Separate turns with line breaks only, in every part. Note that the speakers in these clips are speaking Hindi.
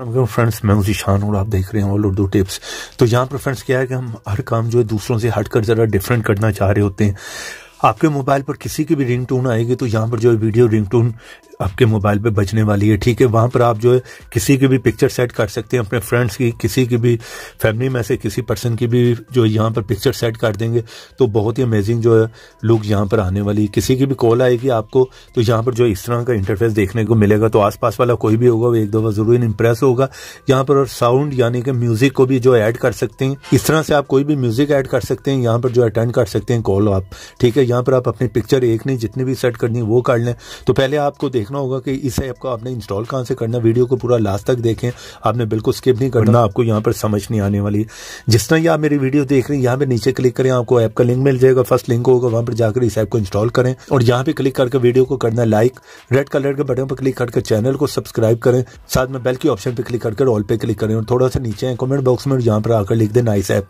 फ्रेंड्स मैं उसी शान और आप देख रहे हैं ऑल उर्दू टिप्स तो यहाँ पर फ्रेंड्स क्या है कि हम हर काम जो है दूसरों से हटकर ज़रा डिफरेंट करना चाह रहे होते हैं आपके मोबाइल पर किसी की भी रिंग आएगी तो यहाँ पर जो है वीडियो रिंग आपके मोबाइल पे बजने वाली है ठीक है वहाँ पर आप जो है किसी की भी पिक्चर सेट कर सकते हैं अपने फ्रेंड्स की किसी की भी फैमिली में से किसी पर्सन की भी जो यहाँ पर पिक्चर सेट कर देंगे तो बहुत ही अमेजिंग जो है लुक यहाँ पर आने वाली है किसी की भी कॉल आएगी आपको तो यहाँ पर जो इस तरह का इंटरफेस देखने को मिलेगा तो आसपास वाला कोई भी होगा वो एक दफ़ा ज़रूर इम्प्रेस होगा यहाँ पर साउंड यानी कि म्यूज़िक को भी जो ऐड कर सकते हैं इस तरह से आप कोई भी म्यूज़िक ऐड कर सकते हैं यहाँ पर जो अटेंड कर सकते हैं कॉल आप ठीक है यहाँ पर आप अपनी पिक्चर एक नहीं जितनी भी सेट करनी है वो कर लें तो पहले आपको देख देखना होगा कि इस ऐप को आपने इंस्टॉल कहाँ से करना वीडियो को पूरा लास्ट तक देखें आपने बिल्कुल स्किप नहीं करना आपको यहाँ पर समझ नहीं आने वाली जिस तरह ये आप मेरी वीडियो देख रहे हैं यहाँ पर नीचे क्लिक करें आपको ऐप का लिंक मिल जाएगा फर्स्ट लिंक होगा वहाँ पर जाकर इस ऐप को इंस्टॉल करें और यहाँ पर क्लिक करके वीडियो को करना लाइक रेड कलर के बटन पर क्लिक करके चैनल को सब्सक्राइब करें साथ में बेल के ऑप्शन पर क्लिक करके ऑल पे क्लिक करें और थोड़ा सा नीचे कॉमेंट बॉक्स में यहाँ पर आकर लिख देना नाइस ऐप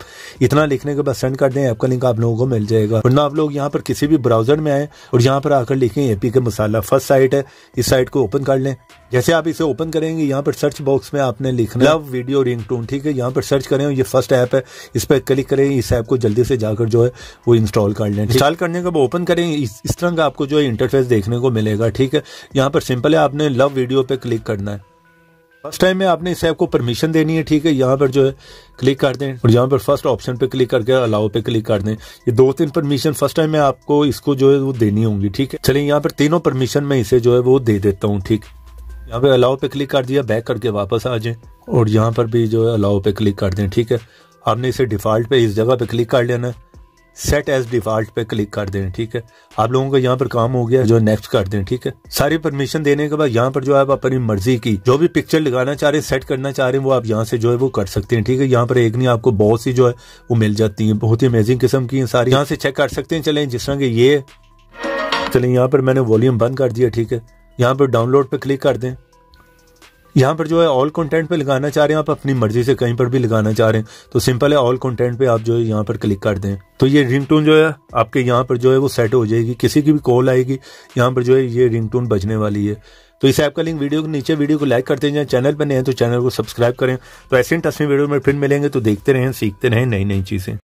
इतना लिखने के बाद सेंड कर दें ऐप का लिंक आप लोगों को मिल जाएगा वरना आप लोग यहाँ पर किसी भी ब्राउजर में आए और यहाँ पर आकर लिखें एपी के मसाला फर्स्ट साइट है इस साइट को ओपन कर लें जैसे आप इसे ओपन करेंगे यहाँ पर सर्च बॉक्स में आपने लिखना लव वीडियो रिंग टोन ठीक है यहाँ पर सर्च करें ये फर्स्ट ऐप है इस पर क्लिक करें इस ऐप को जल्दी से जाकर जो है वो इंस्टॉल कर लें इंस्टॉल करने के बाद ओपन करें इस, इस तरह का आपको जो है इंटरफेस देखने को मिलेगा ठीक है यहाँ पर सिंपल है आपने लव वीडियो पे क्लिक करना है फर्स्ट टाइम में आपने इस ऐप को परमिशन देनी है ठीक है यहाँ पर जो है क्लिक कर दें और यहाँ पर फर्स्ट ऑप्शन पे क्लिक करके अलाउ पे क्लिक कर दें ये दो तीन परमिशन फर्स्ट टाइम में आपको इसको जो है वो देनी होगी ठीक है चलिए यहाँ पर तीनों परमिशन में इसे जो है वो दे देता हूँ ठीक यहाँ पे अलाउ पे क्लिक कर दिया बैक करके वापस आ जाए और यहाँ पर भी जो है अलाउ पे क्लिक कर दें ठीक है आपने इसे डिफॉल्ट पे इस जगह पे क्लिक कर लेना है सेट एज डिफॉल्ट पे क्लिक कर दें ठीक है आप लोगों का यहाँ पर काम हो गया जो नेक्स्ट कर दें ठीक है सारी परमिशन देने के बाद यहाँ पर जो है आप अपनी मर्जी की जो भी पिक्चर लगाना चाह रहे हैं सेट करना चाह रहे हैं वो आप यहाँ से जो है वो कर सकते हैं ठीक है यहाँ पर एक नहीं आपको बहुत सी जो है वो मिल जाती है बहुत ही अमेजिंग किस्म की है सारी यहाँ से चेक कर सकते हैं चले जिस तरह के ये चले यहाँ पर मैंने वॉल्यूम बंद कर दिया ठीक है यहाँ पर डाउनलोड पे क्लिक कर दें यहाँ पर जो है ऑल कंटेंट पे लगाना चाह रहे हैं आप अपनी मर्जी से कहीं पर भी लगाना चाह रहे हैं तो सिंपल है ऑल कंटेंट पे आप जो है यहाँ पर क्लिक कर दें तो ये रिंगटोन जो है आपके यहाँ पर जो है वो सेट हो जाएगी किसी की भी कॉल आएगी यहाँ पर जो है ये रिंगटोन बजने वाली है तो इस ऐप का लिंक वीडियो के नीचे वीडियो को लाइक करते जाएं चैनल पर नए हैं तो चैनल को सब्सक्राइब करें तो ऐसे ही तस्वीर वीडियो में फिर मिलेंगे तो देखते रहें सीखते रहें नई नई चीज़ें